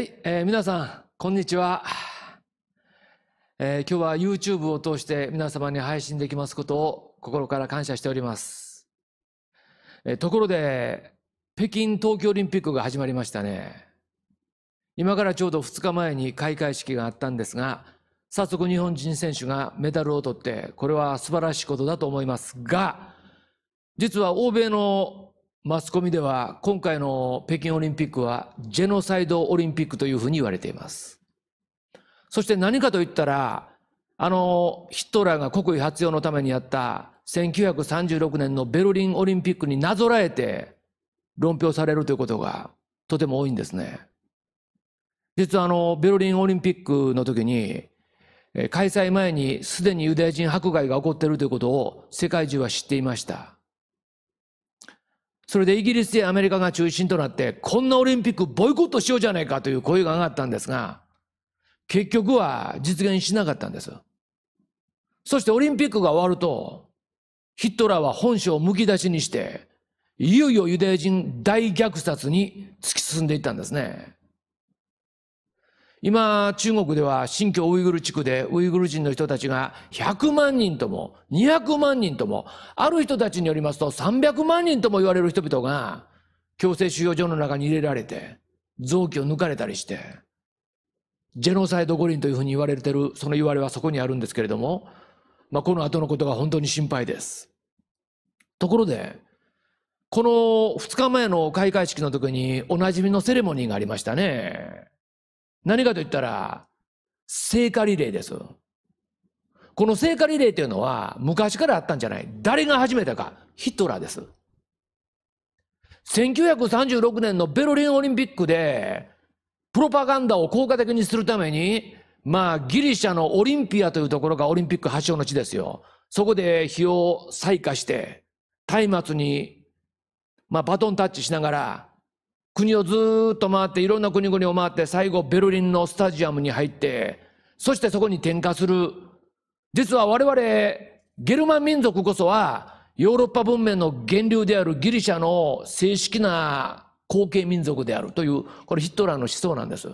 はい、えー、皆さん、こんにちは。えー、今日は YouTube を通して皆様に配信できますことを心から感謝しております。えー、ところで、北京冬季オリンピックが始まりましたね。今からちょうど2日前に開会式があったんですが、早速日本人選手がメダルを取って、これは素晴らしいことだと思いますが、実は欧米のマスコミでは今回の北京オリンピックはジェノサイドオリンピックというふうに言われています。そして何かといったら、あのヒトラーが国威発揚のためにやった1936年のベルリンオリンピックになぞらえて論評されるということがとても多いんですね。実はあのベルリンオリンピックの時に開催前にすでにユダヤ人迫害が起こっているということを世界中は知っていました。それでイギリスやアメリカが中心となって、こんなオリンピックボイコットしようじゃないかという声が上がったんですが、結局は実現しなかったんです。そしてオリンピックが終わると、ヒットラーは本性をむき出しにして、いよいよユダヤ人大虐殺に突き進んでいったんですね。今、中国では新疆ウイグル地区でウイグル人の人たちが100万人とも200万人とも、ある人たちによりますと300万人とも言われる人々が強制収容所の中に入れられて、臓器を抜かれたりして、ジェノサイド五輪というふうに言われてる、その言われはそこにあるんですけれども、まあ、この後のことが本当に心配です。ところで、この2日前の開会式の時におなじみのセレモニーがありましたね。何かと言ったら、聖火リレーです。この聖火リレーというのは昔からあったんじゃない。誰が始めたか。ヒトラーです。1936年のベルリンオリンピックで、プロパガンダを効果的にするために、まあ、ギリシャのオリンピアというところがオリンピック発祥の地ですよ。そこで火を採火して、松明に、まあ、バトンタッチしながら、国をずっと回っていろんな国々を回って最後ベルリンのスタジアムに入ってそしてそこに点火する実は我々ゲルマン民族こそはヨーロッパ文明の源流であるギリシャの正式な後継民族であるというこれヒットラーの思想なんです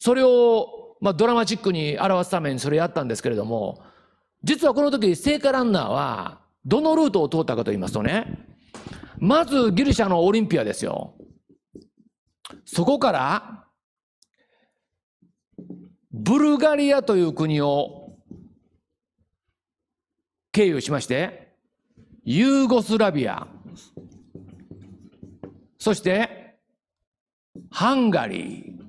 それを、まあ、ドラマチックに表すためにそれやったんですけれども実はこの時聖火ランナーはどのルートを通ったかと言いますとねまずギリシャのオリンピアですよそこからブルガリアという国を経由しましてユーゴスラビアそしてハンガリー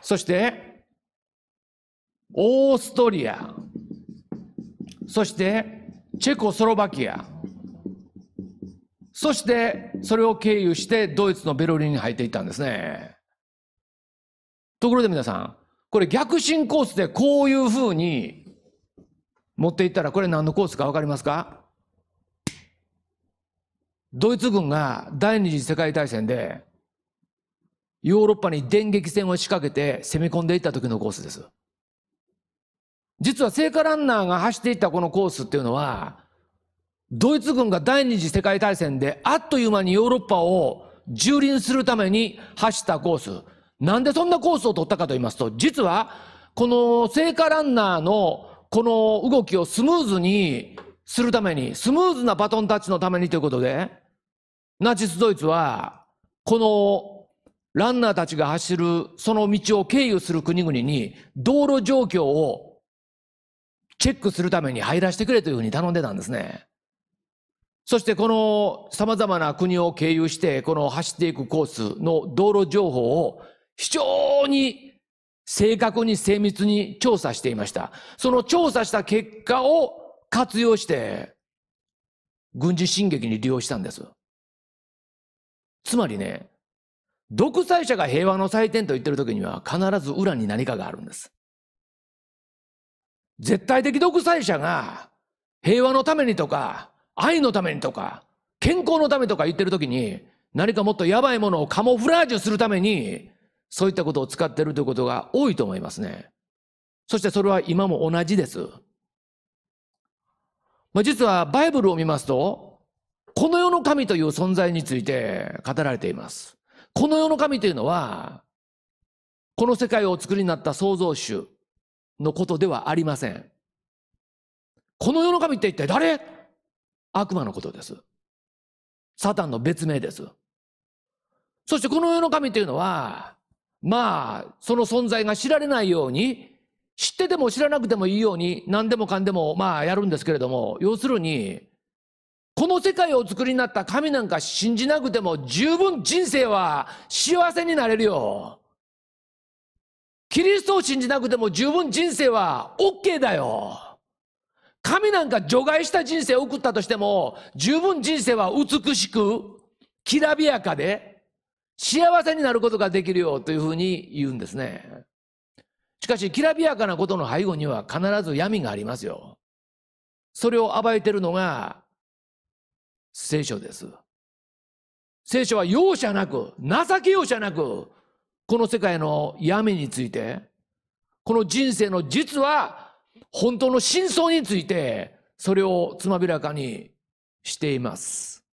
そしてオーストリアそしてチェコスロバキアそしてそれを経由してドイツのベルリンに入っていったんですね。ところで皆さん、これ逆進コースでこういうふうに持っていったらこれ何のコースか分かりますかドイツ軍が第二次世界大戦でヨーロッパに電撃戦を仕掛けて攻め込んでいった時のコースです。実は聖火ランナーが走っていったこのコースっていうのはドイツ軍が第二次世界大戦であっという間にヨーロッパを蹂躙するために走ったコース。なんでそんなコースを取ったかと言いますと、実は、この聖火ランナーのこの動きをスムーズにするために、スムーズなバトンタッチのためにということで、ナチスドイツは、このランナーたちが走る、その道を経由する国々に、道路状況をチェックするために入らせてくれというふうに頼んでたんですね。そしてこの様々な国を経由して、この走っていくコースの道路情報を非常に正確に精密に調査していました。その調査した結果を活用して、軍事進撃に利用したんです。つまりね、独裁者が平和の祭典と言ってる時には必ず裏に何かがあるんです。絶対的独裁者が平和のためにとか愛のためにとか、健康のためとか言ってる時に、何かもっとやばいものをカモフラージュするために、そういったことを使ってるということが多いと思いますね。そしてそれは今も同じです。まあ、実はバイブルを見ますと、この世の神という存在について語られています。この世の神というのは、この世界をお作りになった創造主のことではありません。この世の神って一体誰悪魔のことです。サタンの別名です。そしてこの世の神というのは、まあ、その存在が知られないように、知ってても知らなくてもいいように、何でもかんでも、まあ、やるんですけれども、要するに、この世界をお作りになった神なんか信じなくても十分人生は幸せになれるよ。キリストを信じなくても十分人生は OK だよ。神なんか除外した人生を送ったとしても、十分人生は美しく、きらびやかで、幸せになることができるよというふうに言うんですね。しかし、きらびやかなことの背後には必ず闇がありますよ。それを暴いてるのが、聖書です。聖書は容赦なく、情け容赦なく、この世界の闇について、この人生の実は本当の真相について、それをつまびらかにしています。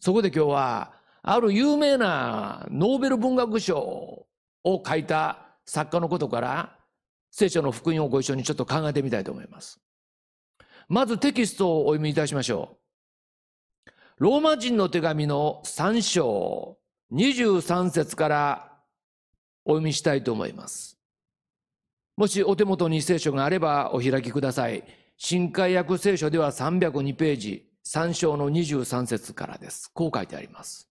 そこで今日は、ある有名なノーベル文学賞を書いた作家のことから、聖書の福音をご一緒にちょっと考えてみたいと思います。まずテキストをお読みいたしましょう。ローマ人の手紙の3章23節からお読みしたいと思います。もしお手元に聖書があればお開きください。新海訳聖書では302ページ、3章の23節からです。こう書いてあります。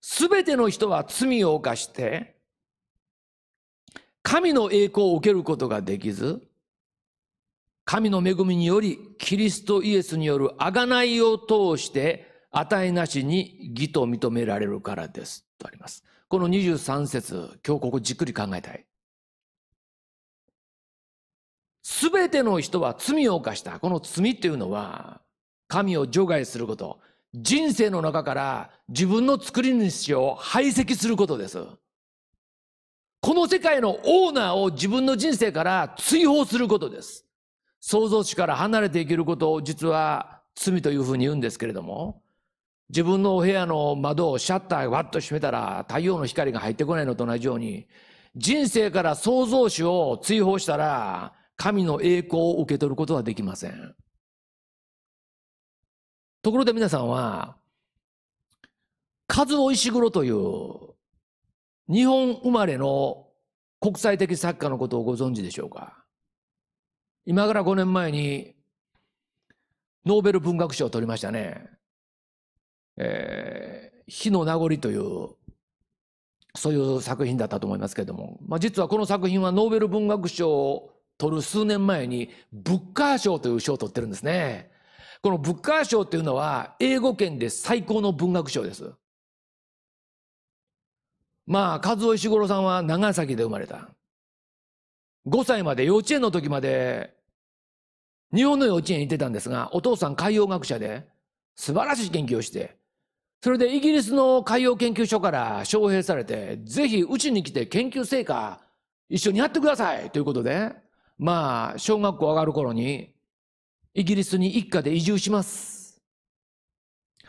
すべての人は罪を犯して、神の栄光を受けることができず、神の恵みにより、キリストイエスによる贖いを通して、与えなしに義と認められるからです。とあります。この23節、今日ここじっくり考えたい。すべての人は罪を犯した。この罪っていうのは、神を除外すること。人生の中から自分の作り主を排斥することです。この世界のオーナーを自分の人生から追放することです。創造主から離れていけることを実は罪というふうに言うんですけれども、自分のお部屋の窓をシャッターわっと閉めたら太陽の光が入ってこないのと同じように人生から創造主を追放したら神の栄光を受け取ることはできません。ところで皆さんは数尾石黒という日本生まれの国際的作家のことをご存知でしょうか今から5年前にノーベル文学賞を取りましたね。えー、火の名残というそういう作品だったと思いますけれども、まあ、実はこの作品はノーベル文学賞を取る数年前にブッカー賞という賞を取ってるんですね。このブッカー賞というのは英語圏で最高の文学賞です。まあ、和尾石五郎さんは長崎で生まれた。5歳まで幼稚園の時まで日本の幼稚園に行ってたんですが、お父さん海洋学者で素晴らしい研究をして、それでイギリスの海洋研究所から招聘されて、ぜひうちに来て研究成果一緒にやってくださいということで、まあ、小学校上がる頃に、イギリスに一家で移住します。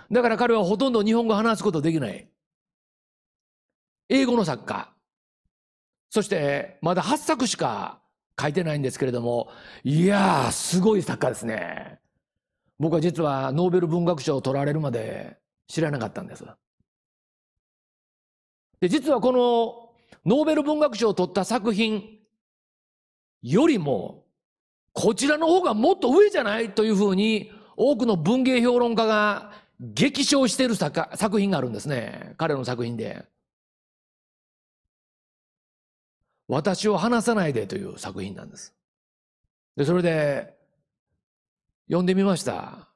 だから彼はほとんど日本語話すことできない。英語の作家。そして、まだ8作しか書いてないんですけれども、いやー、すごい作家ですね。僕は実はノーベル文学賞を取られるまで、知らなかったんです。で、実はこのノーベル文学賞を取った作品よりも、こちらの方がもっと上じゃないというふうに、多くの文芸評論家が激賞している作作品があるんですね。彼の作品で。私を話さないでという作品なんです。で、それで、読んでみました。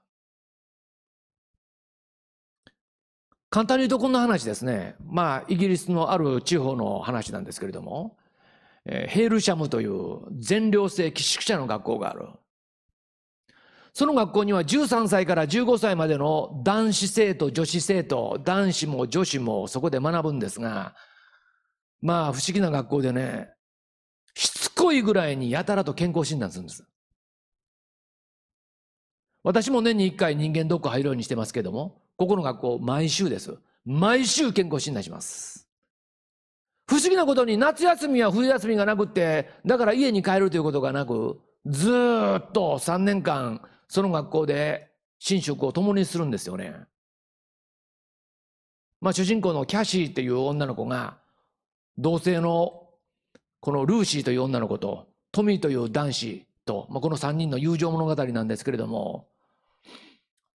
簡単に言うとこんな話ですね。まあ、イギリスのある地方の話なんですけれども、えー、ヘールシャムという全寮制寄宿舎の学校がある。その学校には13歳から15歳までの男子生徒、女子生徒、男子も女子もそこで学ぶんですが、まあ不思議な学校でね、しつこいぐらいにやたらと健康診断するんです。私も年に1回人間ドック入るようにしてますけども、ここの学校、毎週です。毎週健康診断します。不思議なことに夏休みは冬休みがなくって、だから家に帰るということがなく、ずっと3年間、その学校で寝食を共にするんですよね。まあ主人公のキャシーっていう女の子が、同性のこのルーシーという女の子と、トミーという男子と、まあ、この3人の友情物語なんですけれども、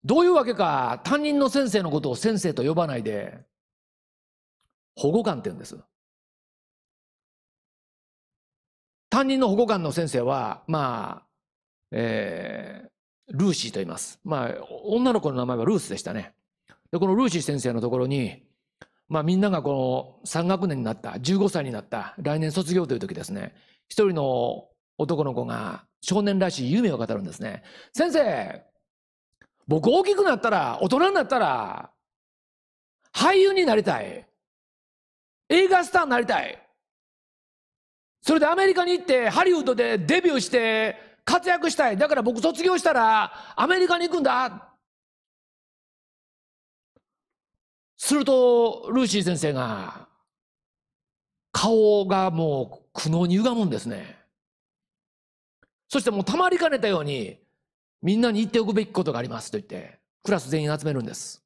どういうわけか担任の先生のことを先生と呼ばないで保護官って言うんです担任の保護官の先生はまあえー、ルーシーと言いますまあ女の子の名前はルースでしたねでこのルーシー先生のところにまあみんながこの3学年になった15歳になった来年卒業という時ですね一人の男の子が少年らしい夢を語るんですね先生僕大きくなったら、大人になったら、俳優になりたい。映画スターになりたい。それでアメリカに行って、ハリウッドでデビューして、活躍したい。だから僕卒業したら、アメリカに行くんだ。すると、ルーシー先生が、顔がもう苦悩に歪むんですね。そしてもうたまりかねたように、みんなに言っておくべきことがありますと言って、クラス全員集めるんです。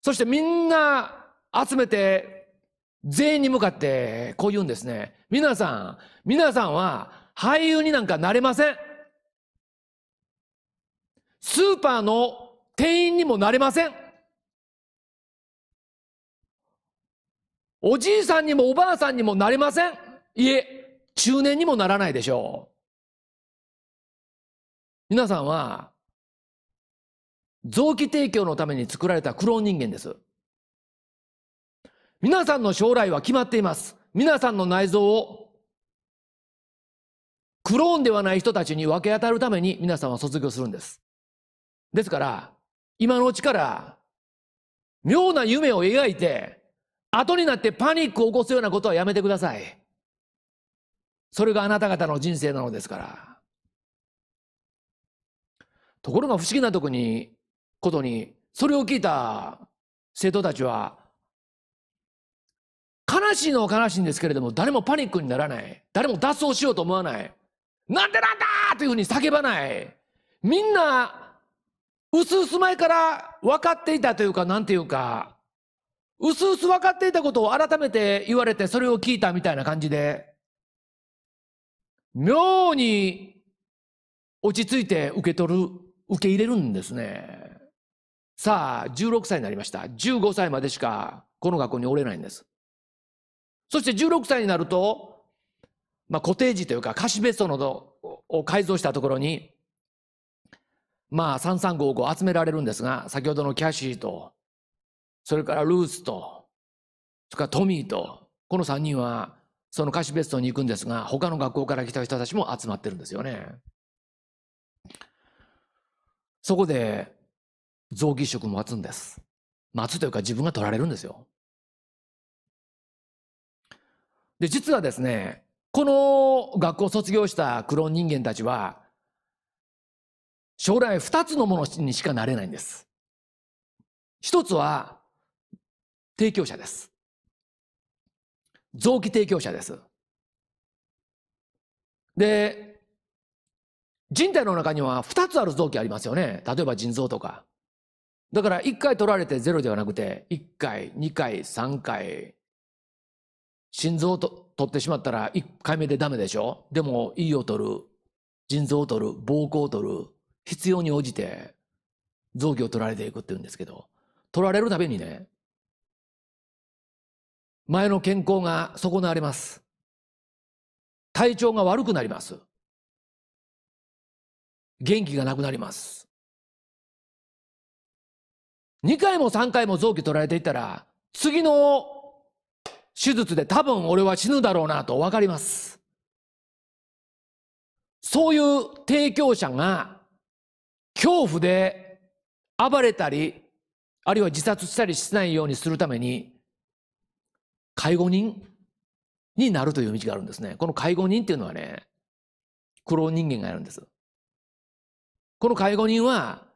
そしてみんな集めて、全員に向かってこう言うんですね。皆さん、皆さんは俳優になんかなれません。スーパーの店員にもなれません。おじいさんにもおばあさんにもなれません。いえ、中年にもならないでしょう。皆さんは、臓器提供のために作られたクローン人間です。皆さんの将来は決まっています。皆さんの内臓を、クローンではない人たちに分け当たるために皆さんは卒業するんです。ですから、今のうちから、妙な夢を描いて、後になってパニックを起こすようなことはやめてください。それがあなた方の人生なのですから。ところが不思議なとこに、ことに、それを聞いた生徒たちは、悲しいのは悲しいんですけれども、誰もパニックにならない。誰も脱走しようと思わない。なんでなんだというふうに叫ばない。みんな、うすうす前から分かっていたというか、なんていうか、うすうす分かっていたことを改めて言われて、それを聞いたみたいな感じで、妙に落ち着いて受け取る受け入れるんですね。さあ、16歳になりました。15歳までしかこの学校におれないんです。そして16歳になると、まあ、コテージというか貸別荘のを改造したところに、まあ、3355集められるんですが、先ほどのキャシーと、それからルースと、それからトミーと、この3人は、その貸別荘に行くんですが、他の学校から来た人たちも集まってるんですよね。そこで臓器移植も待つんです。待つというか自分が取られるんですよ。で、実はですね、この学校を卒業したクローン人間たちは、将来2つのものにしかなれないんです。一つは、提供者です。臓器提供者です。で、人体の中には2つある臓器ありますよね。例えば腎臓とか。だから1回取られてゼロではなくて、1回、2回、3回。心臓をと取ってしまったら1回目でダメでしょでも胃を取る、腎臓を取る、膀胱を取る。必要に応じて臓器を取られていくって言うんですけど、取られるたびにね、前の健康が損なわれます。体調が悪くなります。元気がなくなります。2回も3回も臓器取られていたら、次の手術で多分俺は死ぬだろうなと分かります。そういう提供者が恐怖で暴れたり、あるいは自殺したりしないようにするために、介護人になるという道があるんですね。この介護人っていうのはね、苦労人間がやるんです。この介護人は、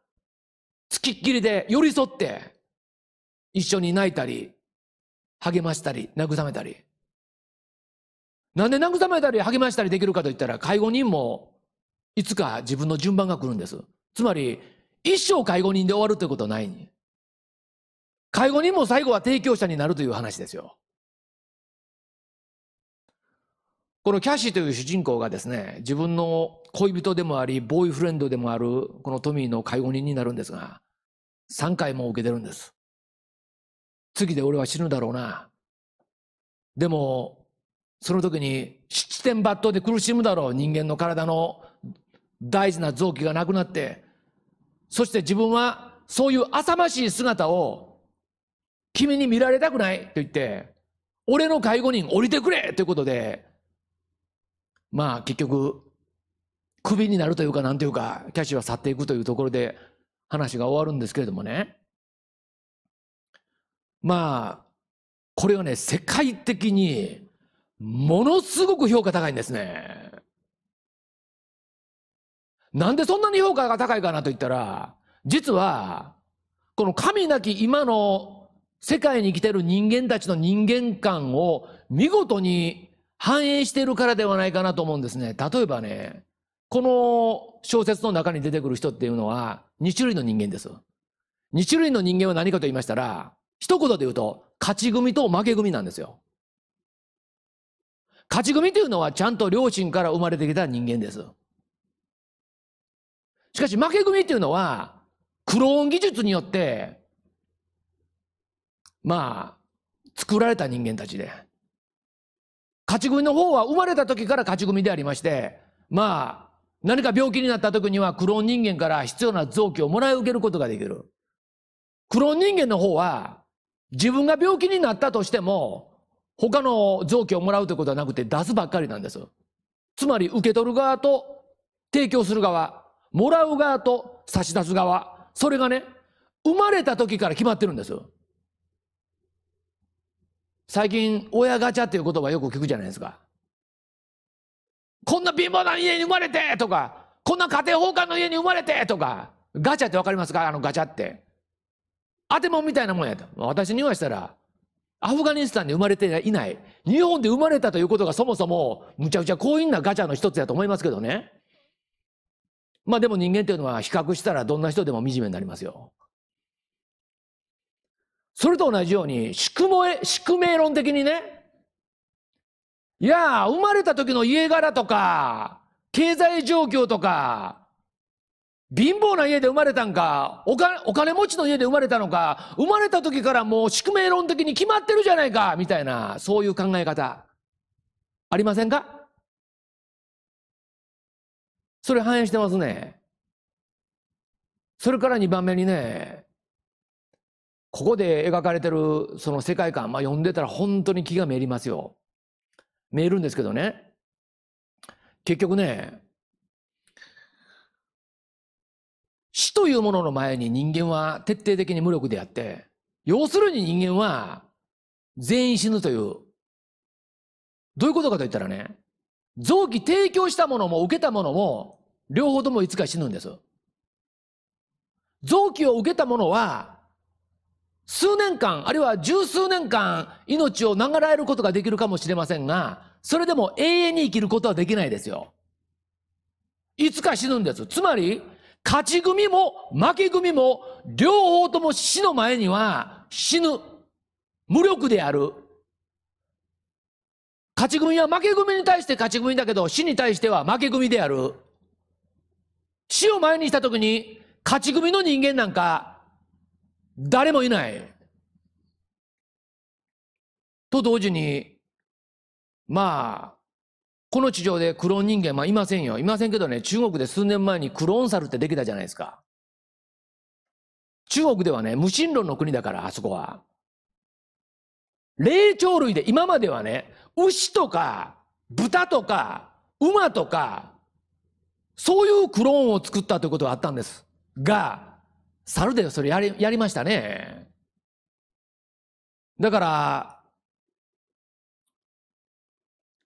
つきっきりで寄り添って、一緒に泣いたり、励ましたり、慰めたり。なんで慰めたり、励ましたりできるかといったら、介護人も、いつか自分の順番が来るんです。つまり、一生介護人で終わるということはない。介護人も最後は提供者になるという話ですよ。このキャシーという主人公がですね、自分の恋人でもあり、ボーイフレンドでもある、このトミーの介護人になるんですが、3回も受けてるんです。次で俺は死ぬだろうな。でも、その時に七点抜刀で苦しむだろう。人間の体の大事な臓器がなくなって。そして自分はそういう浅ましい姿を君に見られたくないと言って、俺の介護人降りてくれということで、まあ結局、クビになるというか、なんというか、キャッシュは去っていくというところで話が終わるんですけれどもね。まあ、これはね、世界的にものすごく評価高いんですね。なんでそんなに評価が高いかなと言ったら、実は、この神なき今の世界に生きてる人間たちの人間観を見事に反映しているからではないかなと思うんですね。例えばね、この小説の中に出てくる人っていうのは、2種類の人間です。2種類の人間は何かと言いましたら、一言で言うと、勝ち組と負け組なんですよ。勝ち組というのはちゃんと両親から生まれてきた人間です。しかし負け組っていうのは、クローン技術によって、まあ、作られた人間たちで、勝ち組の方は生まれた時から勝ち組でありまして、まあ、何か病気になった時にはクローン人間から必要な臓器をもらい受けることができる。クローン人間の方は、自分が病気になったとしても、他の臓器をもらうということはなくて出すばっかりなんです。つまり受け取る側と提供する側、もらう側と差し出す側、それがね、生まれた時から決まってるんですよ。最近、親ガチャっていう言葉よく聞くじゃないですか。こんな貧乏な家に生まれてとか、こんな家庭崩壊の家に生まれてとか、ガチャってわかりますかあのガチャって。当てもんみたいなもんやと。私に言わしたら、アフガニスタンで生まれていない、日本で生まれたということがそもそも、むちゃくちゃ幸運なガチャの一つやと思いますけどね。まあでも人間っていうのは比較したらどんな人でも惨めになりますよ。それと同じように宿命宿命論的にねいや生まれた時の家柄とか経済状況とか貧乏な家で生まれたんかお金お金持ちの家で生まれたのか生まれた時からもう宿命論的に決まってるじゃないかみたいなそういう考え方ありませんかそれ反映してますね。それから2番目にね、ここで描かれてるその世界観、まあ、読んでたら本当に気がめりますよ。めるんですけどね。結局ね、死というものの前に人間は徹底的に無力であって、要するに人間は全員死ぬという。どういうことかと言ったらね、臓器提供したものも受けたものも、両方ともいつか死ぬんです。臓器を受けたものは数年間、あるいは十数年間、命を長らえることができるかもしれませんが、それでも永遠に生きることはできないですよ。いつか死ぬんです。つまり、勝ち組も負け組も、両方とも死の前には死ぬ。無力である。勝ち組は負け組に対して勝ち組だけど、死に対しては負け組である。死を前にした時に、勝ち組の人間なんか誰もいない。と同時に、まあ、この地上でクローン人間、まあいませんよ。いませんけどね、中国で数年前にクローン猿ってできたじゃないですか。中国ではね、無神論の国だから、あそこは。霊長類で、今まではね、牛とか、豚とか、馬とか、そういうクローンを作ったということがあったんです。が、猿でそれやりやりましたね。だから、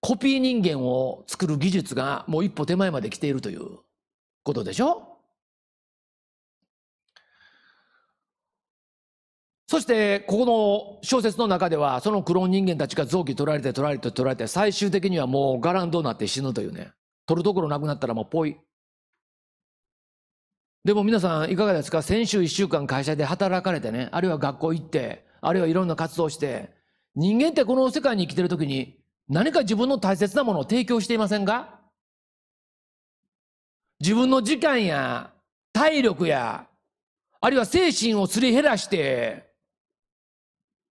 コピー人間を作る技術がもう一歩手前まで来ているということでしょそしてここの小説の中ではそのクローン人間たちが臓器取られて取られて取られて最終的にはもうガランドになって死ぬというね取るところなくなったらもうぽいでも皆さんいかがですか先週1週間会社で働かれてね、あるいは学校行って、あるいはいろんな活動して、人間ってこの世界に生きてる時に何か自分の大切なものを提供していませんか自分の時間や体力や、あるいは精神をすり減らして、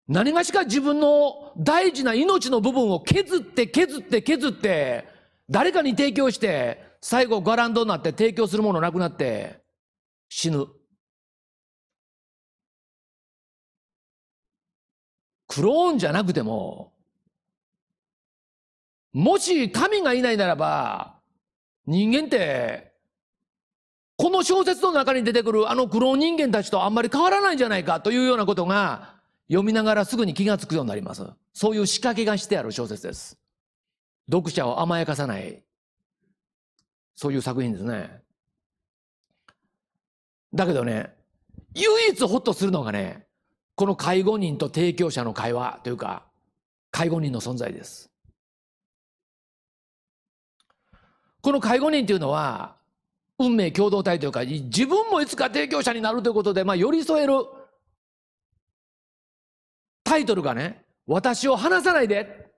何がしか自分の大事な命の部分を削って削って削って、誰かに提供して、最後ガランドになって提供するものなくなって、死ぬ。クローンじゃなくても、もし神がいないならば、人間って、この小説の中に出てくるあのクローン人間たちとあんまり変わらないんじゃないかというようなことが、読みながらすぐに気がつくようになります。そういう仕掛けがしてある小説です。読者を甘やかさない。そういう作品ですね。だけどね、唯一ホッとするのがね、この介護人と提供者の会話というか、介護人の存在です。この介護人というのは、運命共同体というか、自分もいつか提供者になるということで、まあ、寄り添えるタイトルがね、私を離さないで。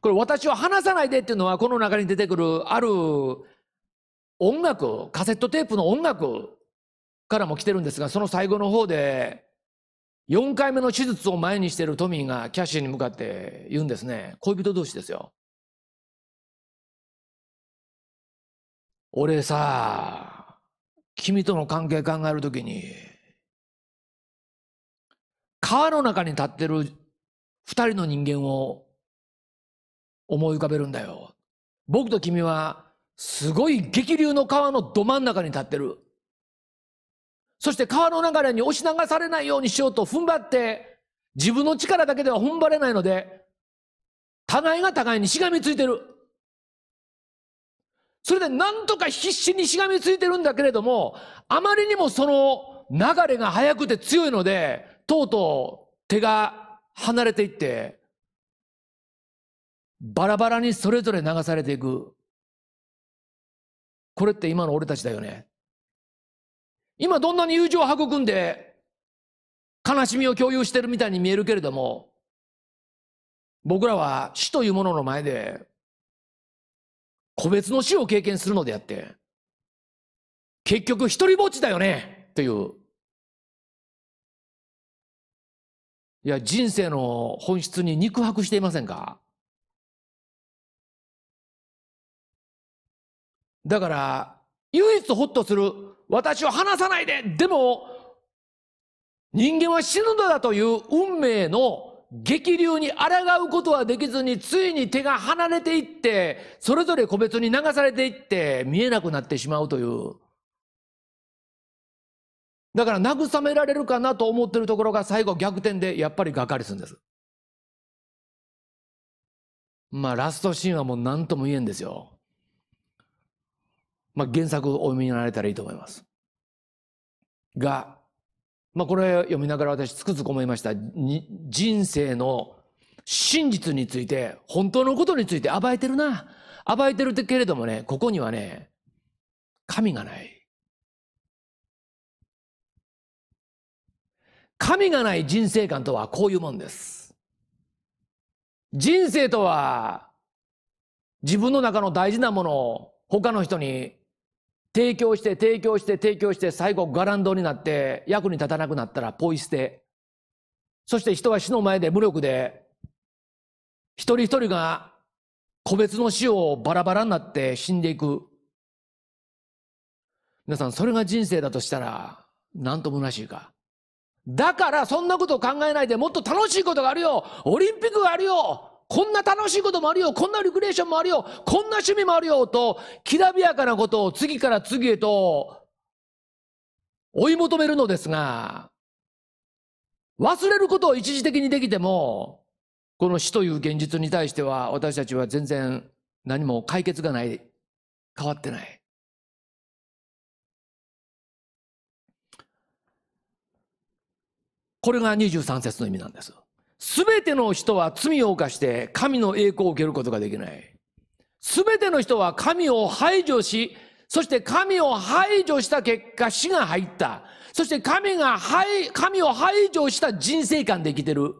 これ、私を離さないでっていうのは、この中に出てくるある音楽、カセットテープの音楽からも来てるんですが、その最後の方で、4回目の手術を前にしているトミーがキャシーに向かって言うんですね。恋人同士ですよ。俺さ、君との関係考えるときに、川の中に立ってる二人の人間を思い浮かべるんだよ。僕と君はすごい激流の川のど真ん中に立ってる。そして川の流れに押し流されないようにしようと踏ん張って、自分の力だけでは踏ん張れないので、互いが互いにしがみついてる。それでなんとか必死にしがみついてるんだけれども、あまりにもその流れが速くて強いので、とうとう手が離れていって、バラバラにそれぞれ流されていく。これって今の俺たちだよね。今どんなに友情を育んで悲しみを共有してるみたいに見えるけれども、僕らは死というものの前で、個別の死を経験するのであって、結局一人ぼっちだよねという。いや、人生の本質に肉薄していませんかだから、唯一ホッとする、私を離さないで、でも、人間は死ぬのだという運命の激流に抗うことはできずに、ついに手が離れていって、それぞれ個別に流されていって、見えなくなってしまうという。だから慰められるかなと思ってるところが最後逆転でやっぱりがっかりするんです。まあラストシーンはもう何とも言えんですよ。まあ、原作をお読みになられたらいいと思います。が、まあ、これ読みながら私つくづく思いました。人生の真実について、本当のことについて暴いてるな。暴いてるけれどもね、ここにはね、神がない。神がない人生観とはこういうもんです。人生とは自分の中の大事なものを他の人に提供して提供して提供して最後ガランドになって役に立たなくなったらポイ捨てそして人は死の前で無力で一人一人が個別の死をバラバラになって死んでいく皆さんそれが人生だとしたら何と虚しいかだからそんなことを考えないでもっと楽しいことがあるよオリンピックがあるよこんな楽しいこともあるよこんなリクレーションもあるよこんな趣味もあるよときらびやかなことを次から次へと追い求めるのですが忘れることを一時的にできてもこの死という現実に対しては私たちは全然何も解決がない変わってない。これが23節の意味なんです。全ての人は罪を犯して神の栄光を受けることができない。全ての人は神を排除し、そして神を排除した結果死が入った。そして神が排、神を排除した人生観で生きてる。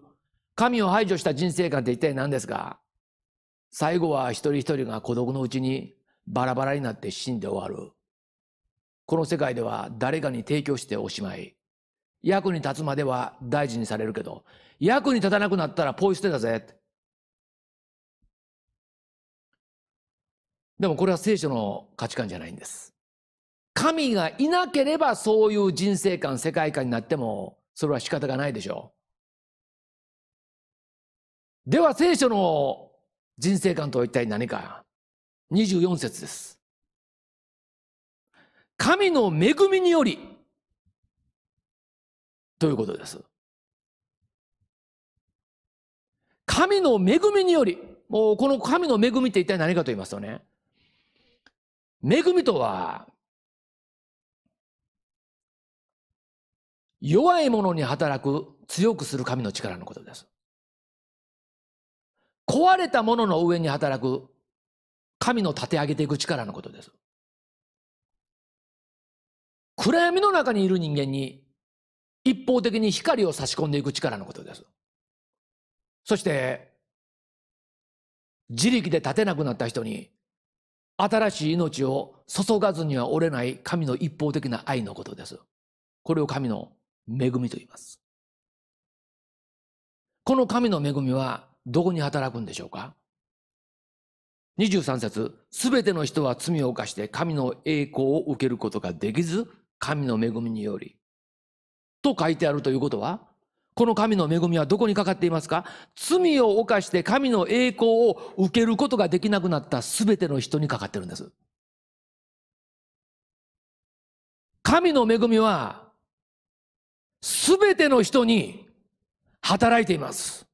神を排除した人生観って一体何ですか最後は一人一人が孤独のうちにバラバラになって死んで終わる。この世界では誰かに提供しておしまい。役に立つまでは大事にされるけど、役に立たなくなったらポイ捨てだぜ。でもこれは聖書の価値観じゃないんです。神がいなければそういう人生観、世界観になっても、それは仕方がないでしょう。では聖書の人生観とは一体何か。24節です。神の恵みにより、ということです。神の恵みにより、もうこの神の恵みって一体何かと言いますとね、恵みとは、弱い者に働く強くする神の力のことです。壊れたものの上に働く神の立て上げていく力のことです。暗闇の中にいる人間に一方的に光を差し込んでいく力のことです。そして、自力で立てなくなった人に、新しい命を注がずには折れない神の一方的な愛のことです。これを神の恵みと言います。この神の恵みはどこに働くんでしょうか23節すべての人は罪を犯して神の栄光を受けることができず、神の恵みによりと書いてあるということは、この神の恵みはどこにかかっていますか罪を犯して神の栄光を受けることができなくなった全ての人にかかってるんです。神の恵みは全ての人に働いています。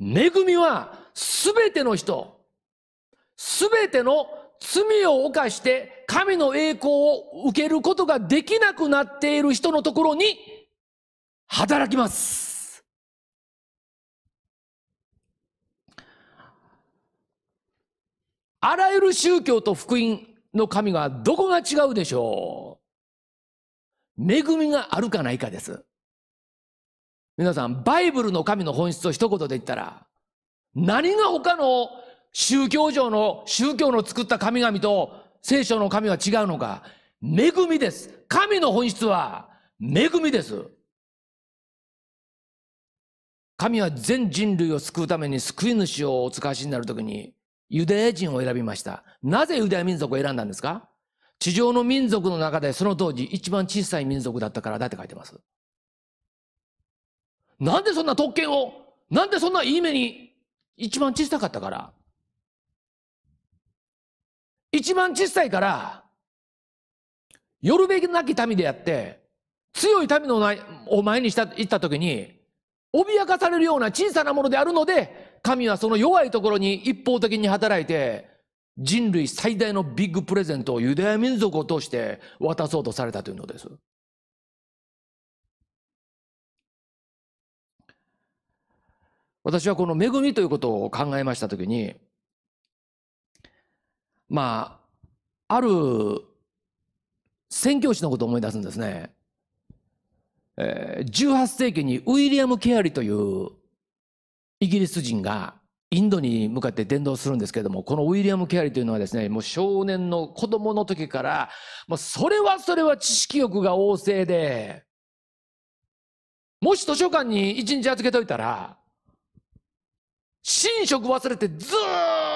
恵みは全ての人、全ての罪を犯して神の栄光を受けることができなくなっている人のところに働きます。あらゆる宗教と福音の神がどこが違うでしょう恵みがあるかないかです。皆さん、バイブルの神の本質を一言で言ったら、何が他の宗教上の、宗教の作った神々と聖書の神は違うのか。恵みです。神の本質は恵みです。神は全人類を救うために救い主をお使わしになるときにユダヤ人を選びました。なぜユダヤ民族を選んだんですか地上の民族の中でその当時一番小さい民族だったからだって書いてます。なんでそんな特権をなんでそんないい目に一番小さかったから一番小さいから、よるべきなき民であって、強い民のお前にした、行った時に、脅かされるような小さなものであるので、神はその弱いところに一方的に働いて、人類最大のビッグプレゼントをユダヤ民族を通して渡そうとされたというのです。私はこの恵みということを考えましたときに、まあ、ある宣教師のことを思い出すんですね。えー、18世紀にウィリアム・ケアリというイギリス人がインドに向かって伝道するんですけども、このウィリアム・ケアリというのはですね、もう少年の子供の時から、もうそれはそれは知識欲が旺盛で、もし図書館に一日預けといたら、寝食忘れてずー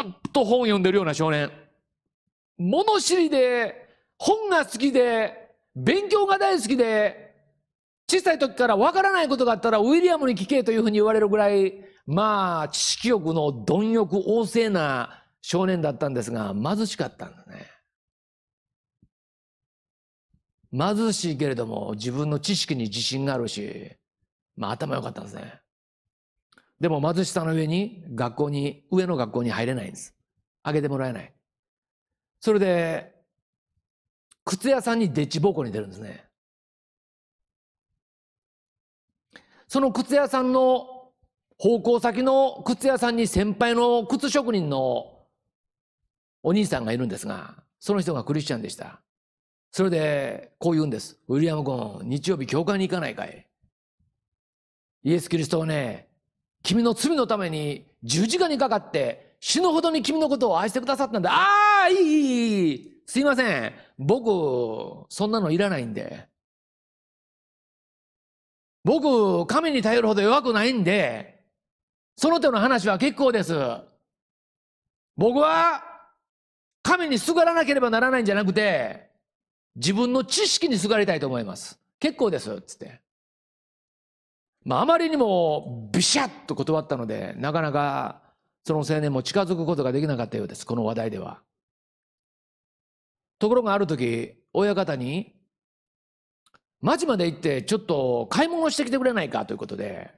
っと本読んでるような少年。物知りで、本が好きで、勉強が大好きで、小さい時からわからないことがあったらウィリアムに聞けというふうに言われるぐらい、まあ、知識欲の貪欲旺盛な少年だったんですが、貧しかったんだね。貧しいけれども、自分の知識に自信があるし、まあ頭良かったんですね。でも貧しさの上に学校に、上の学校に入れないんです。あげてもらえない。それで、靴屋さんにでっち奉公に出るんですね。その靴屋さんの奉公先の靴屋さんに先輩の靴職人のお兄さんがいるんですが、その人がクリスチャンでした。それで、こう言うんです。ウィリアム君、日曜日教会に行かないかいイエス・キリストはね、君の罪のために十字架にかかって死ぬほどに君のことを愛してくださったんだ。ああ、いい、いい、すいません。僕、そんなのいらないんで。僕、神に頼るほど弱くないんで、その手の話は結構です。僕は、神にすがらなければならないんじゃなくて、自分の知識にすがりたいと思います。結構です。つって。まあ、あまりにもビシャッと断ったので、なかなかその青年も近づくことができなかったようです、この話題では。ところがある時、親方に、町まで行ってちょっと買い物してきてくれないかということで、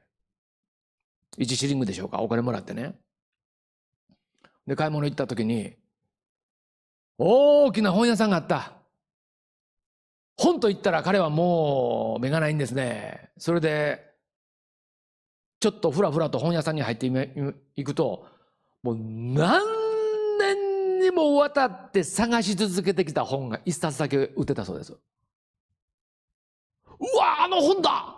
1シリングでしょうか、お金もらってね。で、買い物行った時に、大きな本屋さんがあった。本と言ったら彼はもう目がないんですね。それでちょっとふらふらと本屋さんに入っていくと、もう何年にもわたって探し続けてきた本が一冊だけ売ってたそうです。うわあの本だ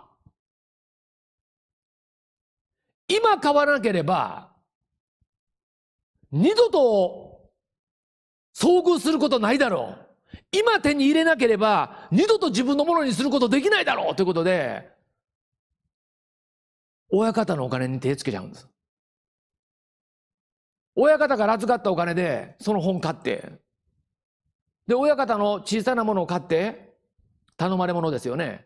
今買わなければ、二度と遭遇することないだろう。今手に入れなければ、二度と自分のものにすることできないだろうということで、親方のお金に手つけちゃうんです。親方から預かったお金で、その本買って、で、親方の小さなものを買って、頼まれ物ですよね。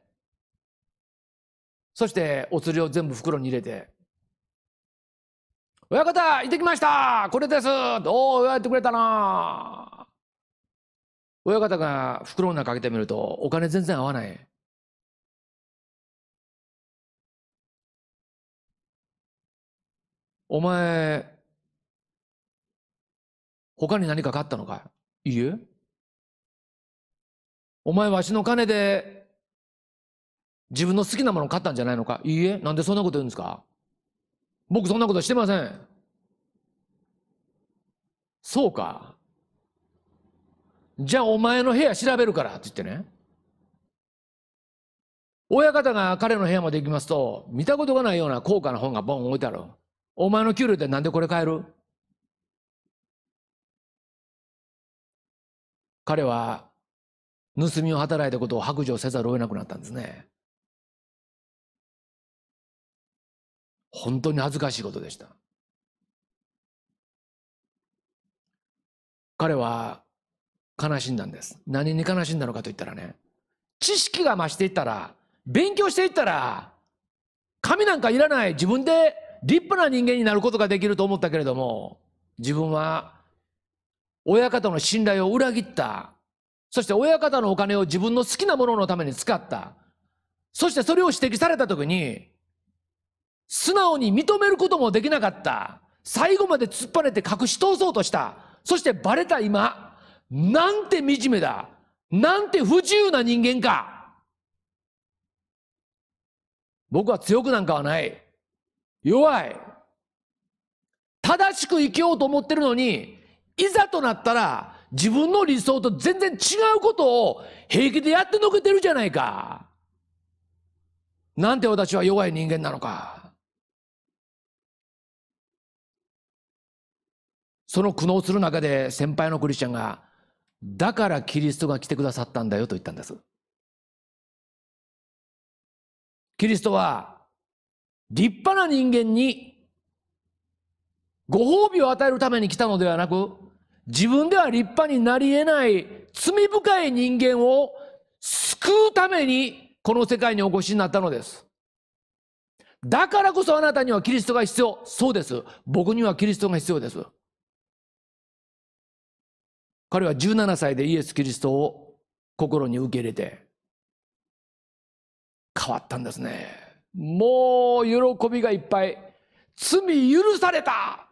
そして、お釣りを全部袋に入れて、親方、行ってきましたこれですおお、やってくれたな親方が袋の中開けてみると、お金全然合わない。お前、他に何か買ったのかいいえ。お前、わしの金で、自分の好きなもの買ったんじゃないのかいいえ。なんでそんなこと言うんですか僕、そんなことしてません。そうか。じゃあ、お前の部屋調べるからって言ってね。親方が彼の部屋まで行きますと、見たことがないような高価な本がボン置いてある。お前の給料でなんでこれ買える彼は盗みを働いたことを白状せざるを得なくなったんですね。本当に恥ずかしいことでした。彼は悲しんだんです。何に悲しんだのかといったらね、知識が増していったら、勉強していったら、紙なんかいらない自分で立派な人間になることができると思ったけれども、自分は親方の信頼を裏切った。そして親方のお金を自分の好きなもののために使った。そしてそれを指摘された時に、素直に認めることもできなかった。最後まで突っぱねて隠し通そうとした。そしてバレた今、なんて惨めだ。なんて不自由な人間か。僕は強くなんかはない。弱い。正しく生きようと思ってるのに、いざとなったら自分の理想と全然違うことを平気でやってのけてるじゃないか。なんて私は弱い人間なのか。その苦悩する中で先輩のクリスチャンが、だからキリストが来てくださったんだよと言ったんです。キリストは立派な人間にご褒美を与えるために来たのではなく、自分では立派になり得ない罪深い人間を救うためにこの世界にお越しになったのです。だからこそあなたにはキリストが必要。そうです。僕にはキリストが必要です。彼は17歳でイエス・キリストを心に受け入れて変わったんですね。もう喜びがいっぱい。罪許された。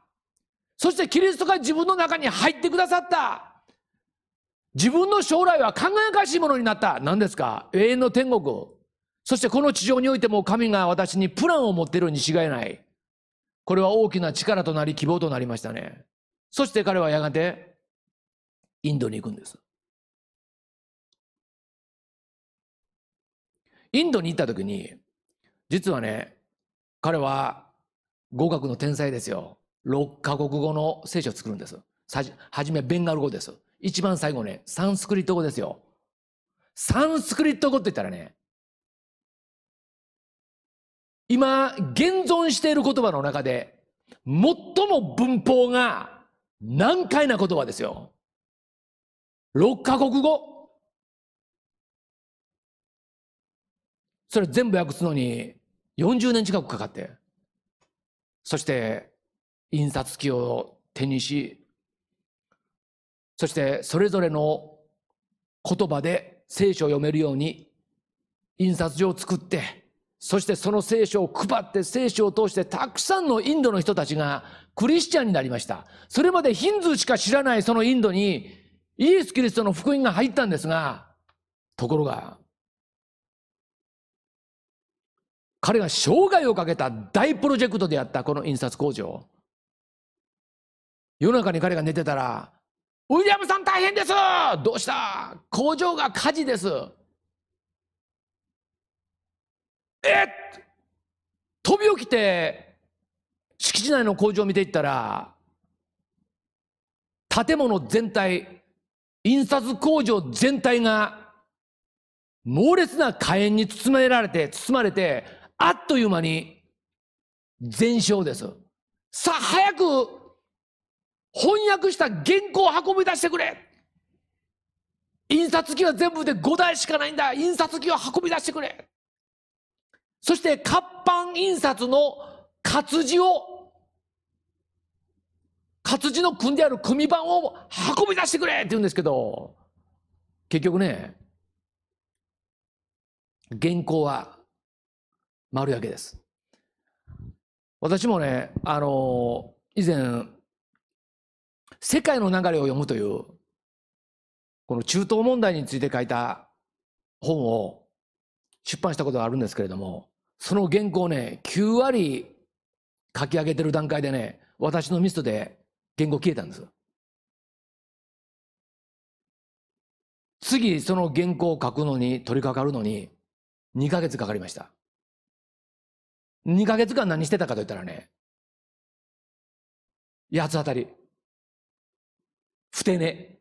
そしてキリストが自分の中に入ってくださった。自分の将来は輝かしいものになった。何ですか永遠の天国。そしてこの地上においても神が私にプランを持っているに違いない。これは大きな力となり希望となりましたね。そして彼はやがてインドに行くんです。インドに行った時に実はね、彼は語学の天才ですよ。6カ国語の聖書を作るんです。はじめベンガル語です。一番最後ね、サンスクリット語ですよ。サンスクリット語って言ったらね、今、現存している言葉の中で、最も文法が難解な言葉ですよ。6カ国語。それ全部訳すのに、40年近くかかって、そして印刷機を手にし、そしてそれぞれの言葉で聖書を読めるように印刷所を作って、そしてその聖書を配って聖書を通してたくさんのインドの人たちがクリスチャンになりました。それまでヒンズーしか知らないそのインドにイエス・キリストの福音が入ったんですが、ところが彼が生涯をかけた大プロジェクトであったこの印刷工場夜中に彼が寝てたら「ウィリアムさん大変ですどうした工場が火事です」えっ飛び起きて敷地内の工場を見ていったら建物全体印刷工場全体が猛烈な火炎に包れられて包まれてあっという間に全勝です。さあ、早く翻訳した原稿を運び出してくれ印刷機は全部で5台しかないんだ印刷機を運び出してくれそして活版印刷の活字を活字の組んである組版を運び出してくれって言うんですけど結局ね原稿は丸焼けです。私もね、あの以前、世界の流れを読むという、この中東問題について書いた本を出版したことがあるんですけれども、その原稿ね、9割書き上げてる段階でね、私のミストで原稿消えたんです。次、その原稿を書くのに取り掛かるのに、2ヶ月かかりました。2ヶ月間何してたかと言ったらね、八つ当たり。不てね。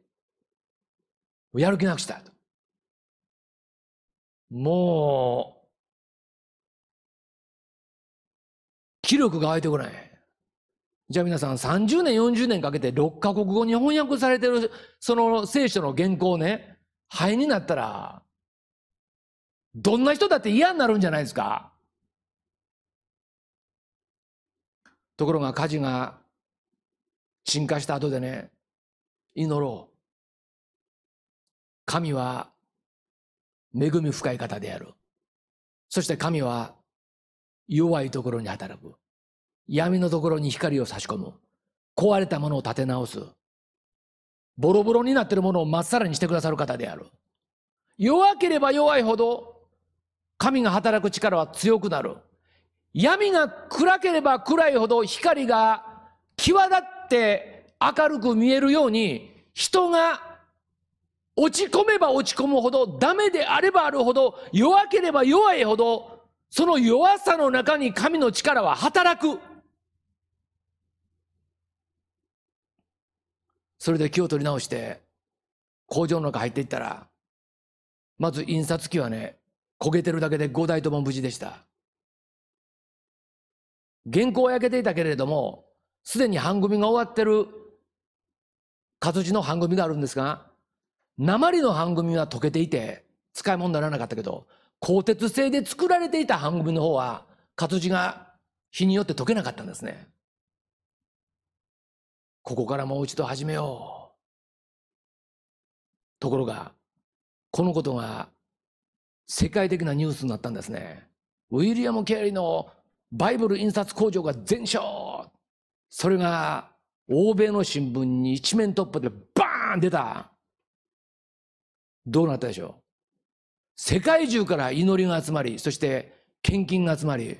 やる気なくしたと。もう、気力が湧いてこない。じゃあ皆さん30年、40年かけて6カ国語に翻訳されてるその聖書の原稿ね、灰になったら、どんな人だって嫌になるんじゃないですかところが火事が鎮火した後でね、祈ろう。神は恵み深い方である。そして神は弱いところに働く。闇のところに光を差し込む。壊れたものを立て直す。ボロボロになっているものをまっさらにしてくださる方である。弱ければ弱いほど神が働く力は強くなる。闇が暗ければ暗いほど光が際立って明るく見えるように人が落ち込めば落ち込むほどダメであればあるほど弱ければ弱いほどその弱さの中に神の力は働くそれで気を取り直して工場の中入っていったらまず印刷機はね焦げてるだけで5台とも無事でした原稿を焼けていたけれども、すでに番組が終わってる活字の番組があるんですが、鉛の番組は溶けていて、使い物にならなかったけど、鋼鉄製で作られていた番組の方は、活字が日によって溶けなかったんですね。ここからもう一度始めよう。ところが、このことが世界的なニュースになったんですね。ウィリアム・ケリーのバイブル印刷工場が全焼それが欧米の新聞に一面トップでバーン出たどうなったでしょう世界中から祈りが集まりそして献金が集まり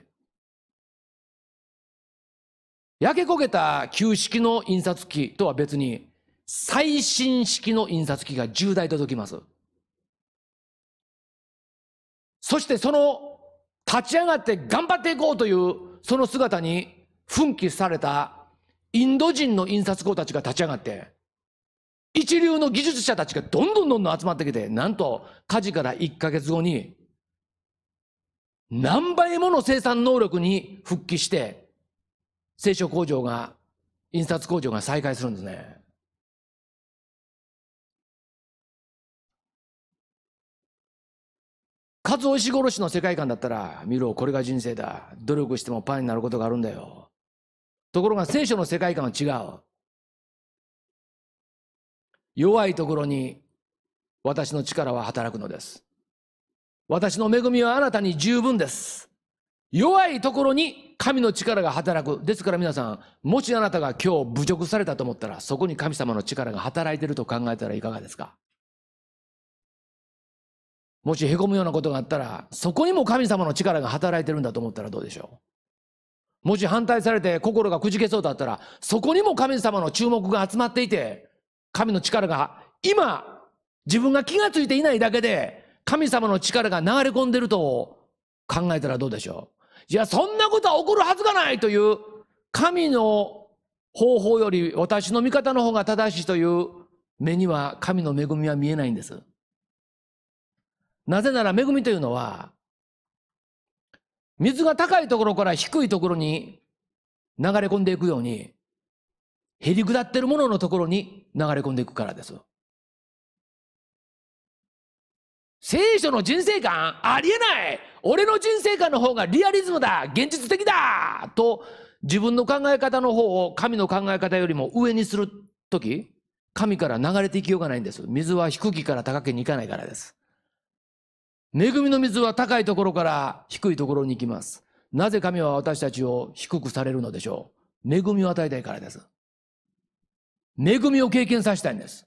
焼け焦げた旧式の印刷機とは別に最新式の印刷機が10台届きますそしてその立ち上がって頑張っていこうというその姿に奮起されたインド人の印刷工たちが立ち上がって一流の技術者たちがどんどんどんどん集まってきてなんと火事から1ヶ月後に何倍もの生産能力に復帰して聖書工場が印刷工場が再開するんですね。カツオ石殺しの世界観だったら、見ろ、これが人生だ。努力してもパンになることがあるんだよ。ところが聖書の世界観は違う。弱いところに私の力は働くのです。私の恵みはあなたに十分です。弱いところに神の力が働く。ですから皆さん、もしあなたが今日侮辱されたと思ったら、そこに神様の力が働いてると考えたらいかがですかもしへこむようなことがあったら、そこにも神様の力が働いてるんだと思ったらどうでしょう。もし反対されて心がくじけそうだったら、そこにも神様の注目が集まっていて、神の力が今、自分が気がついていないだけで、神様の力が流れ込んでると考えたらどうでしょう。いや、そんなことは起こるはずがないという、神の方法より私の味方の方が正しいという目には神の恵みは見えないんです。なぜなら恵みというのは、水が高いところから低いところに流れ込んでいくように、へり下ってるもののところに流れ込んでいくからです。聖書の人生観ありえない俺の人生観の方がリアリズムだ現実的だと自分の考え方の方を神の考え方よりも上にする時神から流れていきようがないんです。水は低きから高きに行かないからです。恵みの水は高いところから低いところに行きます。なぜ神は私たちを低くされるのでしょう。恵みを与えたいからです。恵みを経験させたいんです。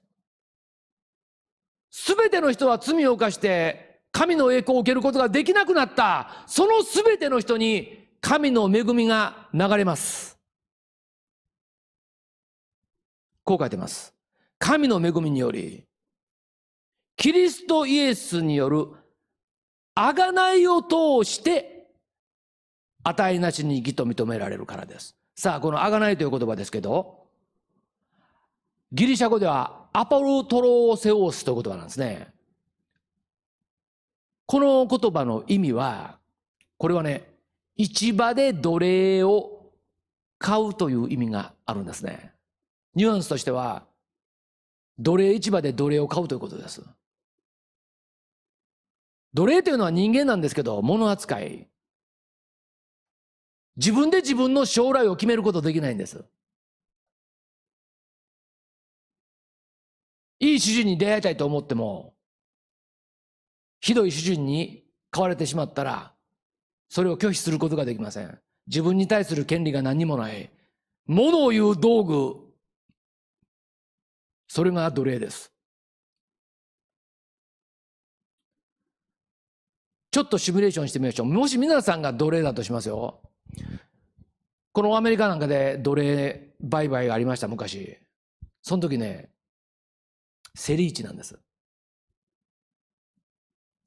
すべての人は罪を犯して神の栄光を受けることができなくなった。そのすべての人に神の恵みが流れます。こう書いてます。神の恵みにより、キリストイエスによる贖いを通して、与えなしに義と認められるからです。さあ、この贖いという言葉ですけど、ギリシャ語ではアポロトロセオスという言葉なんですね。この言葉の意味は、これはね、市場で奴隷を買うという意味があるんですね。ニュアンスとしては、奴隷市場で奴隷を買うということです。奴隷というのは人間なんですけど、物扱い。自分で自分の将来を決めることできないんです。いい主人に出会いたいと思っても、ひどい主人に買われてしまったら、それを拒否することができません。自分に対する権利が何もない。物を言う道具。それが奴隷です。ちょっとシミュレーションしてみましょう。もし皆さんが奴隷だとしますよ。このアメリカなんかで奴隷売買がありました、昔。その時ね、セリーチなんです。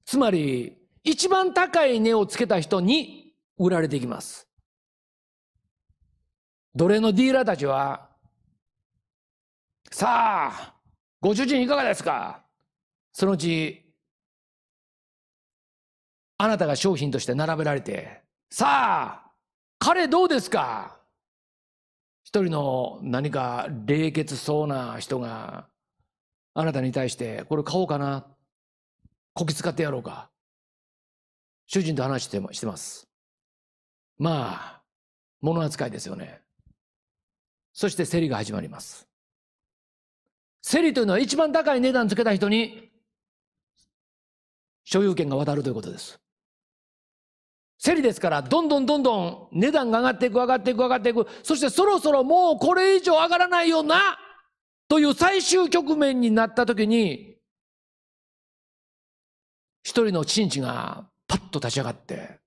つまり、一番高い値をつけた人に売られていきます。奴隷のディーラーたちは、さあ、ご主人いかがですかそのうち、あなたが商品として並べられて、さあ、彼どうですか一人の何か冷血そうな人があなたに対してこれ買おうかなこき使ってやろうか主人と話してしてますまあ物扱いですよねそして競りが始まります競りというのは一番高い値段つけた人に所有権が渡るということです競りですから、どんどんどんどん値段が上がっていく、上がっていく、上がっていく。そしてそろそろもうこれ以上上がらないよなという最終局面になった時に、一人の陳地がパッと立ち上がって、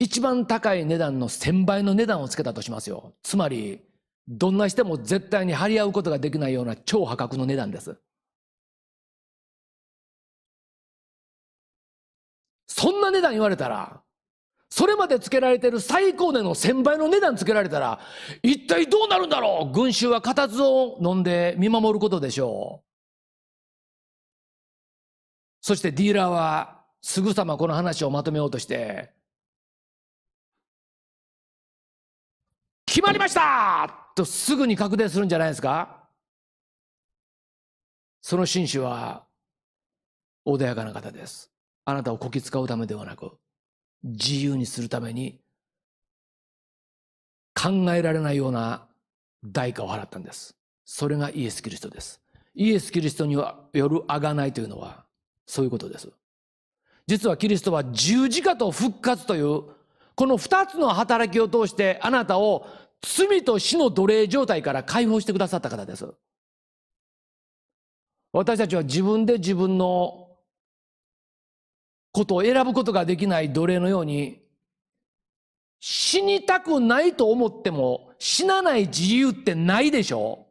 一番高い値段の1000倍の値段をつけたとしますよ。つまり、どんなしても絶対に張り合うことができないような超破格の値段です。そんな値段言われたら、それまでつけられてる最高値の1000倍の値段つけられたら、一体どうなるんだろう群衆は固唾を飲んで見守ることでしょう。そしてディーラーは、すぐさまこの話をまとめようとして、決まりましたとすぐに確定するんじゃないですかその紳士は、穏やかな方です。あなたをこき使うためではなく、自由にするために、考えられないような代価を払ったんです。それがイエス・キリストです。イエス・キリストによる贖いというのは、そういうことです。実はキリストは十字架と復活という、この二つの働きを通して、あなたを罪と死の奴隷状態から解放してくださった方です。私たちは自分で自分のことを選ぶことができない奴隷のように、死にたくないと思っても死なない自由ってないでしょ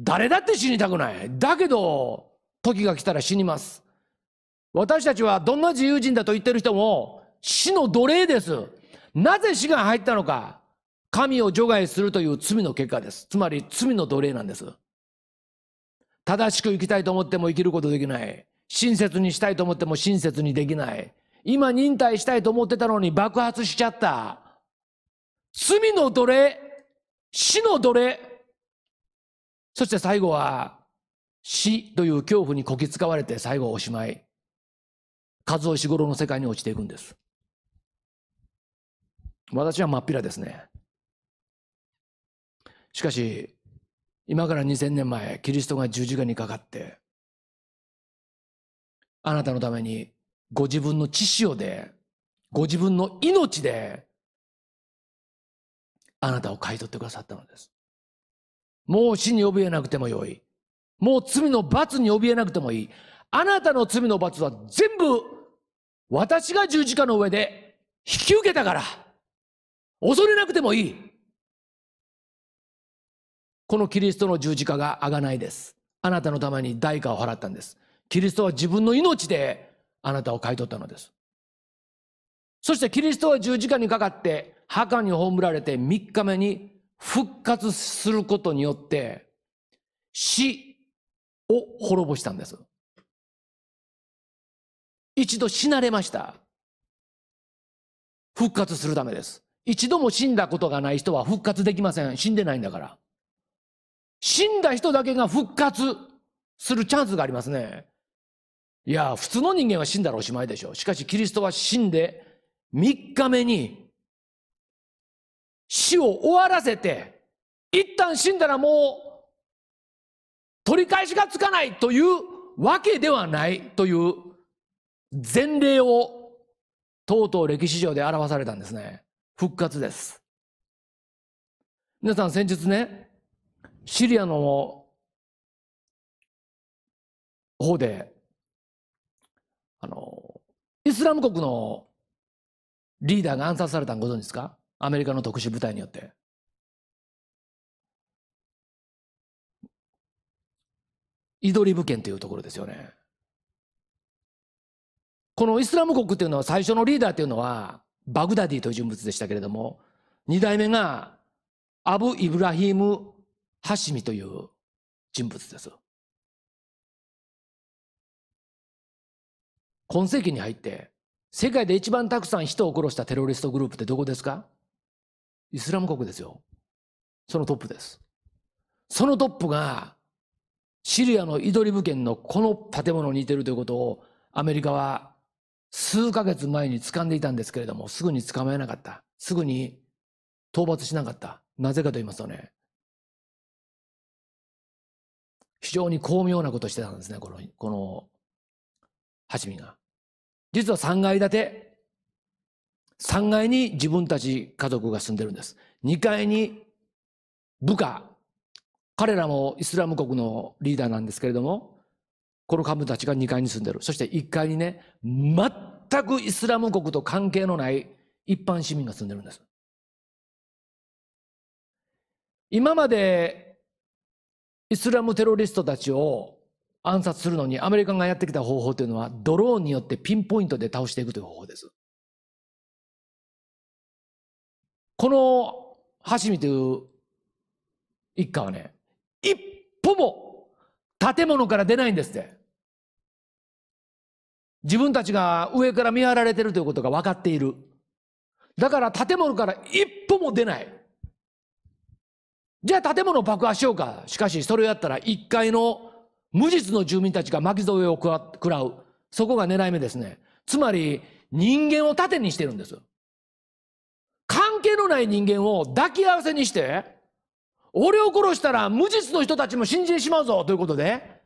誰だって死にたくない。だけど、時が来たら死にます。私たちはどんな自由人だと言ってる人も死の奴隷です。なぜ死が入ったのか。神を除外するという罪の結果です。つまり罪の奴隷なんです。正しく生きたいと思っても生きることできない。親切にしたいと思っても親切にできない。今忍耐したいと思ってたのに爆発しちゃった。罪の奴隷、死の奴隷。そして最後は死という恐怖にこき使われて最後おしまい。数を石頃の世界に落ちていくんです。私は真っ平ですね。しかし、今から2000年前、キリストが十字架にかかって、あなたのためにご自分の血潮で、ご自分の命で、あなたを買い取ってくださったのです。もう死に怯えなくてもよい。もう罪の罰に怯えなくてもいい。あなたの罪の罰は全部私が十字架の上で引き受けたから。恐れなくてもいい。このキリストの十字架が贖いです。あなたのために代価を払ったんです。キリストは自分の命であなたを買い取ったのです。そしてキリストは十字架にかかって墓に葬られて3日目に復活することによって死を滅ぼしたんです。一度死なれました。復活するためです。一度も死んだことがない人は復活できません。死んでないんだから。死んだ人だけが復活するチャンスがありますね。いや、普通の人間は死んだらおしまいでしょう。しかし、キリストは死んで、3日目に、死を終わらせて、一旦死んだらもう、取り返しがつかないというわけではないという前例を、とうとう歴史上で表されたんですね。復活です。皆さん先日ね、シリアの方で、あの、イスラム国のリーダーが暗殺されたのご存知ですかアメリカの特殊部隊によって。イドリブ県というところですよね。このイスラム国というのは最初のリーダーというのはバグダディという人物でしたけれども、二代目がアブ・イブラヒム・ハシミという人物です。今世紀に入って世界で一番たくさん人を殺したテロリストグループってどこですかイスラム国ですよ。そのトップです。そのトップがシリアのイドリブ県のこの建物にいてるということをアメリカは数ヶ月前に掴んでいたんですけれども、すぐに捕まえなかった。すぐに討伐しなかった。なぜかと言いますとね、非常に巧妙なことしてたんですね、この、この、八味が。実は3階建て。3階に自分たち家族が住んでるんです。2階に部下。彼らもイスラム国のリーダーなんですけれども、この幹部たちが2階に住んでる。そして1階にね、全くイスラム国と関係のない一般市民が住んでるんです。今までイスラムテロリストたちを暗殺するのにアメリカがやってきた方法というのはドローンによってピンポイントで倒していくという方法です。このハシミという一家はね、一歩も建物から出ないんですって。自分たちが上から見張られてるということが分かっている。だから建物から一歩も出ない。じゃあ建物を爆破しようか。しかし、それをやったら1階の無実の住民たちが巻き添えを食らう。そこが狙い目ですね。つまり、人間を盾にしてるんです。関係のない人間を抱き合わせにして、俺を殺したら無実の人たちも信じてしまうぞということで、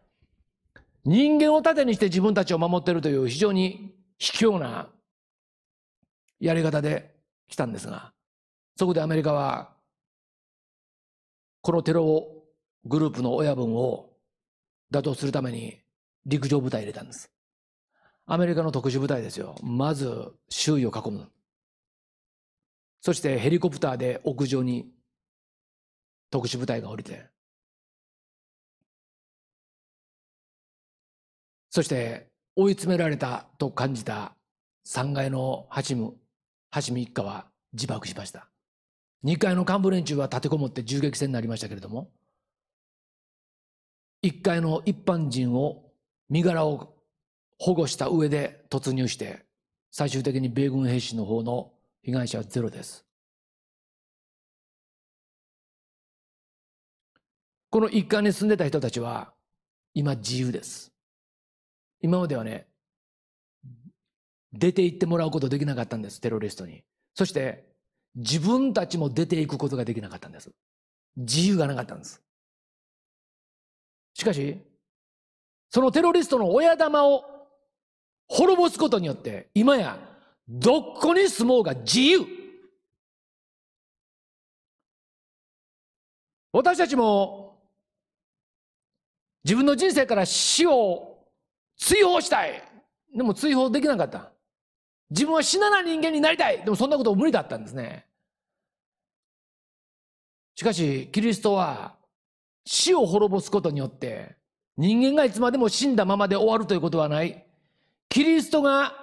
人間を盾にして自分たちを守ってるという非常に卑怯なやり方で来たんですが、そこでアメリカはこのテログループの親分を打倒するために陸上部隊入れたんです。アメリカの特殊部隊ですよ。まず周囲を囲む。そしてヘリコプターで屋上に特殊部隊が降りて。そして追い詰められたと感じた3階のハシム、ハシム一家は自爆しました。2階の幹部連中は立てこもって銃撃戦になりましたけれども、1階の一般人を身柄を保護した上で突入して、最終的に米軍兵士の方の被害者はゼロです。この一階に住んでた人たちは、今自由です。今まではね、出て行ってもらうことできなかったんです、テロリストに。そして、自分たちも出ていくことができなかったんです。自由がなかったんです。しかし、そのテロリストの親玉を滅ぼすことによって、今や、どこに住もうが自由。私たちも、自分の人生から死を追放したい。でも追放できなかった。自分は死なない人間になりたいでもそんなこと無理だったんですね。しかし、キリストは死を滅ぼすことによって、人間がいつまでも死んだままで終わるということはない。キリストが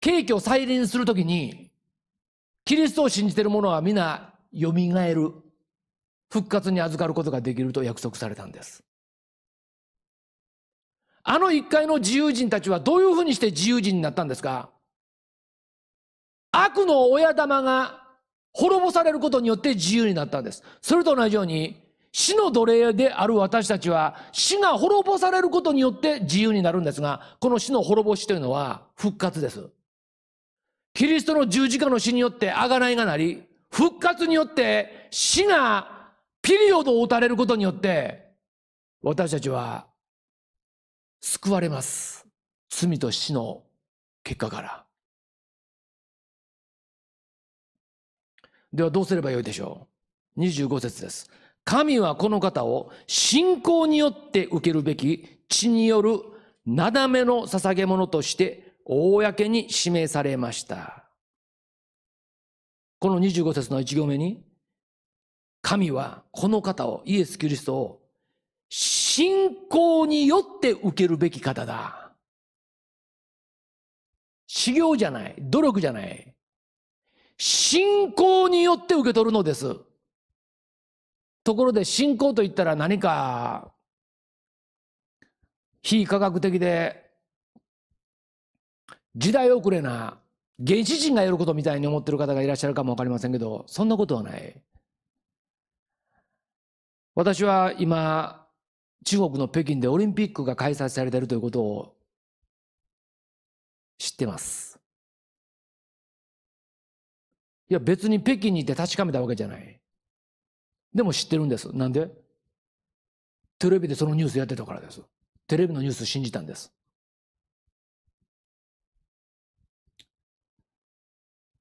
景気を再臨するときに、キリストを信じている者は皆蘇る。復活に預かることができると約束されたんです。あの一回の自由人たちはどういうふうにして自由人になったんですか悪の親玉が滅ぼされることによって自由になったんです。それと同じように、死の奴隷である私たちは、死が滅ぼされることによって自由になるんですが、この死の滅ぼしというのは復活です。キリストの十字架の死によって贖いがなり、復活によって死がピリオドを打たれることによって、私たちは救われます。罪と死の結果から。ではどうすればよいでしょう ?25 節です。神はこの方を信仰によって受けるべき血によるなだめの捧げ物として公に指名されました。この25節の1行目に、神はこの方を、イエス・キリストを信仰によって受けるべき方だ。修行じゃない、努力じゃない、信仰によって受け取るのです。ところで信仰といったら何か非科学的で時代遅れな原始人がやることみたいに思ってる方がいらっしゃるかもわかりませんけど、そんなことはない。私は今、中国の北京でオリンピックが開催されているということを知ってます。いや別に北京に行って確かめたわけじゃない。でも知ってるんです。なんでテレビでそのニュースやってたからです。テレビのニュース信じたんです。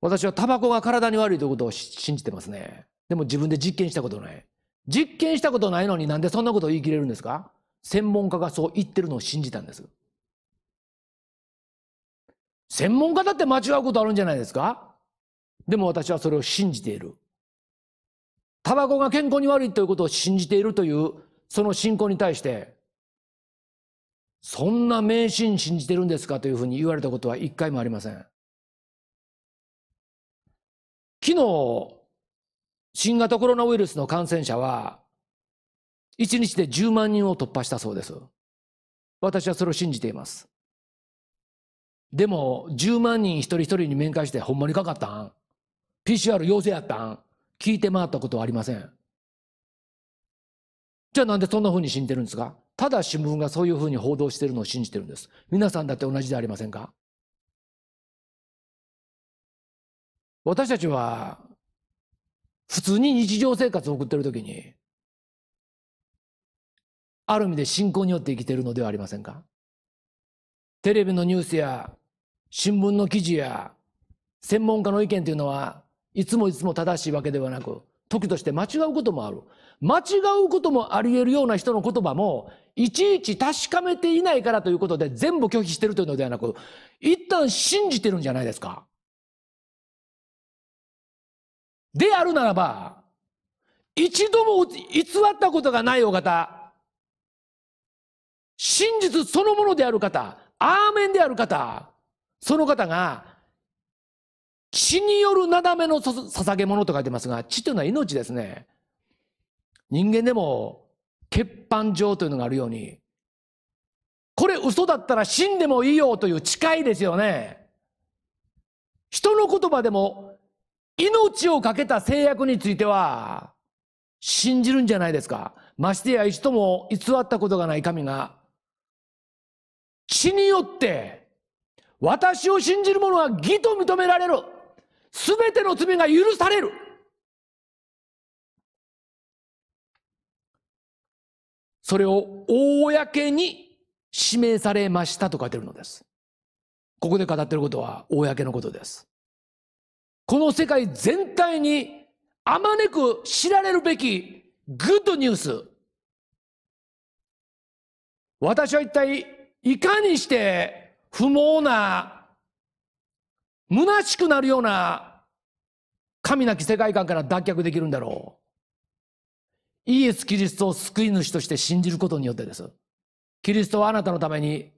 私はタバコが体に悪いということを信じてますね。でも自分で実験したことない。実験したことないのになんでそんなことを言い切れるんですか専門家がそう言ってるのを信じたんです。専門家だって間違うことあるんじゃないですかでも私はそれを信じている。タバコが健康に悪いということを信じているという、その信仰に対して、そんな迷信信じてるんですかというふうに言われたことは一回もありません。昨日、新型コロナウイルスの感染者は、1日で10万人を突破したそうです。私はそれを信じています。でも、10万人一人一人に面会して、ほんまにかかったん PCR 陽性やったん聞いて回ったことはありません。じゃあなんでそんな風に信じてるんですかただ新聞がそういう風に報道してるのを信じてるんです。皆さんだって同じでありませんか私たちは普通に日常生活を送ってる時にある意味で信仰によって生きてるのではありませんかテレビのニュースや新聞の記事や専門家の意見というのはいつもいつも正しいわけではなく、時として間違うこともある。間違うこともあり得るような人の言葉も、いちいち確かめていないからということで全部拒否してるというのではなく、一旦信じてるんじゃないですか。であるならば、一度も偽ったことがないお方、真実そのものである方、アーメンである方、その方が血によるなだめの捧げ物と書いてますが、血というのは命ですね。人間でも血板状というのがあるように、これ嘘だったら死んでもいいよという誓いですよね。人の言葉でも命を懸けた制約については信じるんじゃないですか。ましてや一度も偽ったことがない神が、血によって私を信じる者は義と認められる。全ての罪が許されるそれを公に指名されましたと書いてるのですここで語ってることは公のことですこの世界全体にあまねく知られるべきグッドニュース私は一体いかにして不毛な虚しくなるような神なき世界観から脱却できるんだろう。イエス・キリストを救い主として信じることによってです。キリストはあなたのために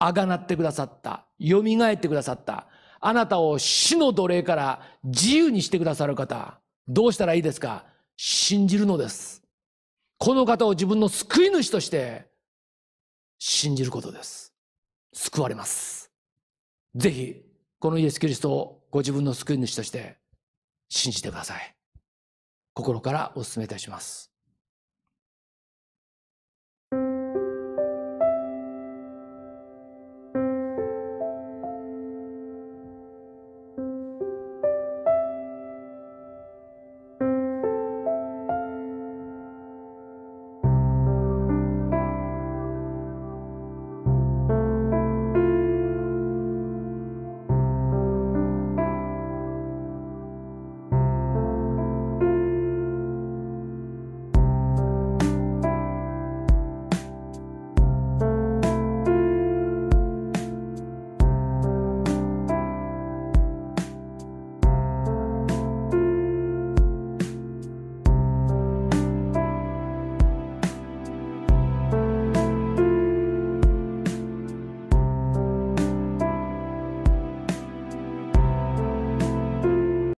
あがなってくださった。蘇ってくださった。あなたを死の奴隷から自由にしてくださる方。どうしたらいいですか信じるのです。この方を自分の救い主として信じることです。救われます。ぜひこのイエス・キリストをご自分の救い主として信じてください。心からお勧めいたします。